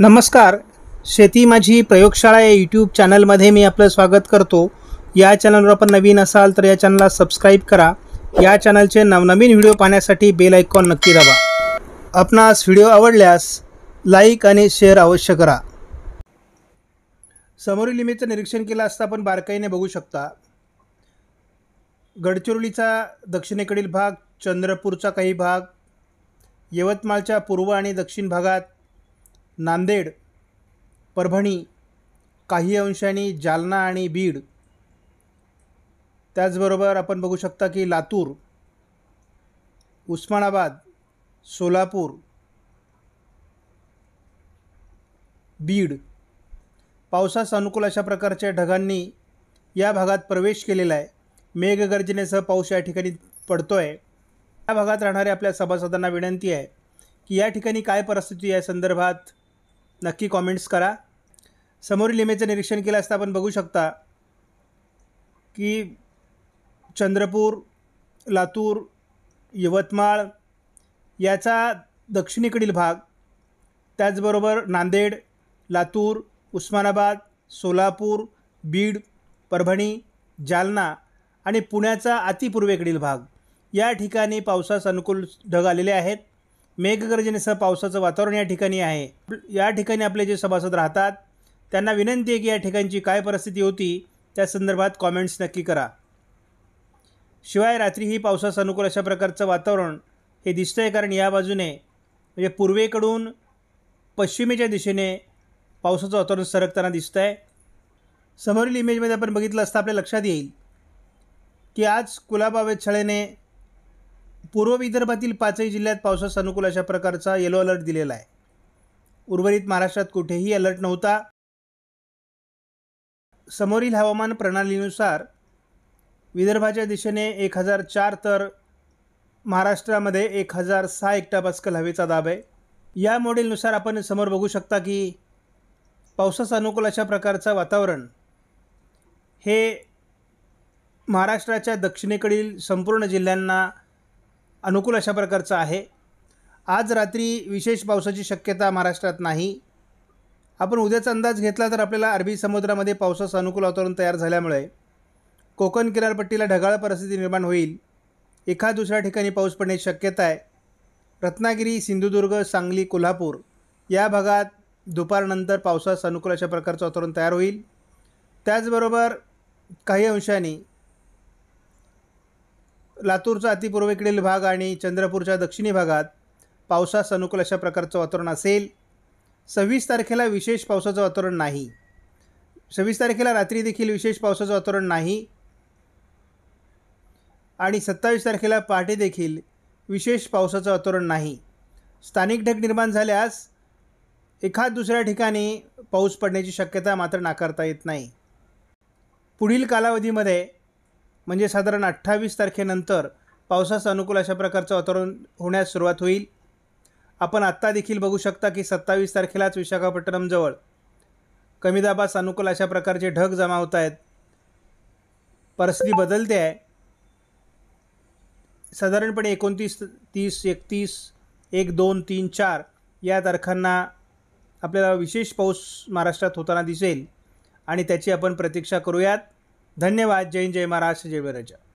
नमस्कार शेती माझी प्रयोगशाळा या यूट्यूब चॅनलमध्ये मी आपलं स्वागत करतो या चॅनलवर आपण नवीन असाल तर या चॅनलला सबस्क्राईब करा या चॅनलचे नवनवीन व्हिडिओ पाहण्यासाठी बेल आयकॉन नक्की दाबा आपणास व्हिडिओ आवडल्यास लाईक आणि शेअर अवश्य करा समोरील लिमिटचं निरीक्षण केलं असता आपण बारकाईने बघू शकता गडचिरोलीचा दक्षिणेकडील भाग चंद्रपूरचा काही भाग यवतमाळच्या पूर्व आणि दक्षिण भागात नांदेड परभणी काही अंशांनी जालना आणि बीड त्याचबरोबर आपण बघू शकता की लातूर उस्मानाबाद सोलापूर बीड पावसास अनुकूल अशा प्रकारच्या ढगांनी या भागात प्रवेश केलेला आहे मेघगर्जनेसह पाऊस या ठिकाणी पडतो आहे या भागात राहणाऱ्या आपल्या सभासदांना विनंती आहे की या ठिकाणी काय परिस्थिती आहे संदर्भात नक्की कॉमेंट्स करा समोरील इमेजचं निरीक्षण केलं असता आपण बघू शकता की चंद्रपूर लातूर यवतमाळ याचा दक्षिणेकडील भाग त्याचबरोबर नांदेड लातूर उस्मानाबाद सोलापूर बीड परभणी जालना आणि पुण्याचा अतिपूर्वेकडील भाग या ठिकाणी पावसास अनुकूल ढग आलेले आहेत मेघगर्जनेसह पावसाचं वातावरण या ठिकाणी आहे या ठिकाणी आपले जे सभासद राहतात त्यांना विनंती आहे की या ठिकाणची काय परिस्थिती होती त्या संदर्भात कॉमेंट्स नक्की करा शिवाय रात्रीही पावसास अनुकूल अशा प्रकारचं वातावरण हे दिसतं आहे कारण या बाजूने म्हणजे पूर्वेकडून पश्चिमेच्या दिशेने पावसाचं वातावरण सरकताना दिसतं आहे समोरील इमेजमध्ये आपण बघितलं असता आपल्या लक्षात येईल की आज कुलाबा शाळेने पूर्व विदर्भातील पाचही जिल्ह्यात पावसास अनुकूल अशा प्रकारचा येलो अलर्ट दिलेला आहे उर्वरित महाराष्ट्रात कुठेही अलर्ट नव्हता समोरील हवामान प्रणालीनुसार विदर्भाच्या दिशेने एक हजार चार तर महाराष्ट्रामध्ये एक हजार सहा एकटा हेक्टापास्कल हवेचा दाब आहे या मॉडेलनुसार आपण समोर बघू शकता की पावसास अनुकूल अशा प्रकारचं वातावरण हे महाराष्ट्राच्या दक्षिणेकडील संपूर्ण जिल्ह्यांना अनुकूल अशा प्रकारचं आहे आज रात्री विशेष पावसाची शक्यता महाराष्ट्रात नाही आपण उद्याचा अंदाज घेतला तर आपल्याला अरबी समुद्रामध्ये पावसाचं अनुकूल वातावरण तयार झाल्यामुळे कोकण किनारपट्टीला ढगाळ परिस्थिती निर्माण होईल एखाद दुसऱ्या ठिकाणी पाऊस पडण्याची शक्यता आहे रत्नागिरी सिंधुदुर्ग सांगली कोल्हापूर या भागात दुपारनंतर पावसास अनुकूल अशा प्रकारचं वातावरण तयार होईल त्याचबरोबर काही अंशांनी लातूरचा अतिपूर्वेकडील भाग आणि चंद्रपूरच्या दक्षिणी भागात पावसास अनुकूल अशा प्रकारचं वातावरण असेल सव्वीस तारखेला विशेष पावसाचं वातावरण नाही सव्वीस तारखेला रात्री देखील विशेष पावसाचं वातावरण नाही आणि सत्तावीस तारखेला पहाटे देखील विशेष पावसाचं वातावरण नाही स्थानिक ढग निर्माण झाल्यास एखाद दुसऱ्या ठिकाणी पाऊस पडण्याची शक्यता मात्र नाकारता येत नाही पुढील कालावधीमध्ये म्हणजे साधारण अठ्ठावीस तारखेनंतर पावसाचं अनुकूल अशा प्रकारचं वातावरण होण्यास सुरुवात होईल आपण आत्ता देखील बघू शकता की सत्तावीस तारखेलाच विशाखापट्टणमजवळ कमी दाबास अनुकूल अशा प्रकारचे ढग जमा होत आहेत परिस्थिती बदलते आहे साधारणपणे एकोणतीस तीस एकतीस एक दोन तीन चार या तारखांना आपल्याला विशेष पाऊस महाराष्ट्रात होताना दिसेल आणि त्याची आपण प्रतीक्षा करूयात धन्यवाद जय जय महाराष्ट्र जय वीरजा